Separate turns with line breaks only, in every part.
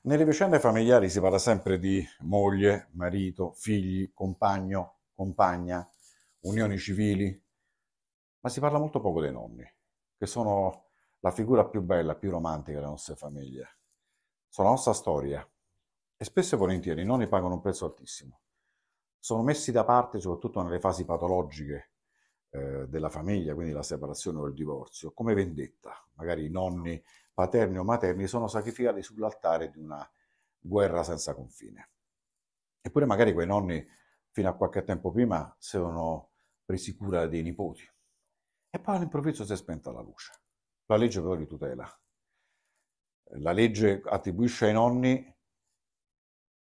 Nelle vicende familiari si parla sempre di moglie, marito, figli, compagno, compagna, unioni civili, ma si parla molto poco dei nonni, che sono la figura più bella, più romantica delle nostre famiglie. Sono la nostra storia e spesso e volentieri i nonni pagano un prezzo altissimo. Sono messi da parte soprattutto nelle fasi patologiche eh, della famiglia, quindi la separazione o il divorzio, come vendetta. Magari i nonni paterni o materni, sono sacrificati sull'altare di una guerra senza confine. Eppure magari quei nonni, fino a qualche tempo prima, si erano presi cura dei nipoti. E poi all'improvviso si è spenta la luce. La legge però li tutela. La legge attribuisce ai nonni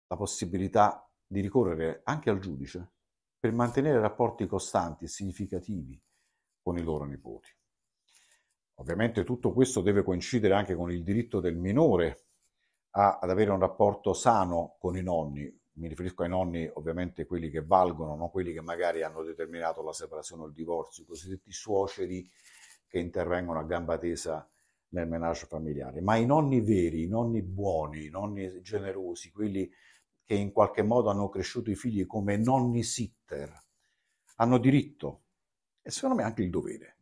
la possibilità di ricorrere anche al giudice per mantenere rapporti costanti e significativi con i loro nipoti. Ovviamente tutto questo deve coincidere anche con il diritto del minore a, ad avere un rapporto sano con i nonni. Mi riferisco ai nonni ovviamente quelli che valgono, non quelli che magari hanno determinato la separazione o il divorzio, i cosiddetti suoceri che intervengono a gamba tesa nel menaggio familiare. Ma i nonni veri, i nonni buoni, i nonni generosi, quelli che in qualche modo hanno cresciuto i figli come nonni sitter, hanno diritto e secondo me anche il dovere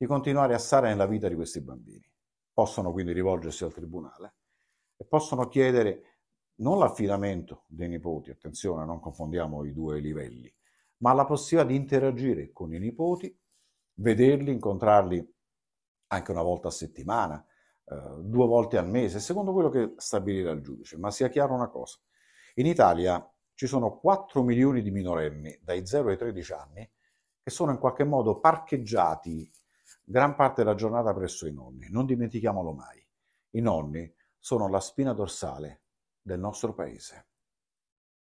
di continuare a stare nella vita di questi bambini. Possono quindi rivolgersi al tribunale e possono chiedere non l'affidamento dei nipoti, attenzione, non confondiamo i due livelli, ma la possibilità di interagire con i nipoti, vederli, incontrarli anche una volta a settimana, eh, due volte al mese, secondo quello che stabilirà il giudice. Ma sia chiaro una cosa, in Italia ci sono 4 milioni di minorenni dai 0 ai 13 anni che sono in qualche modo parcheggiati gran parte della giornata presso i nonni, non dimentichiamolo mai. I nonni sono la spina dorsale del nostro paese.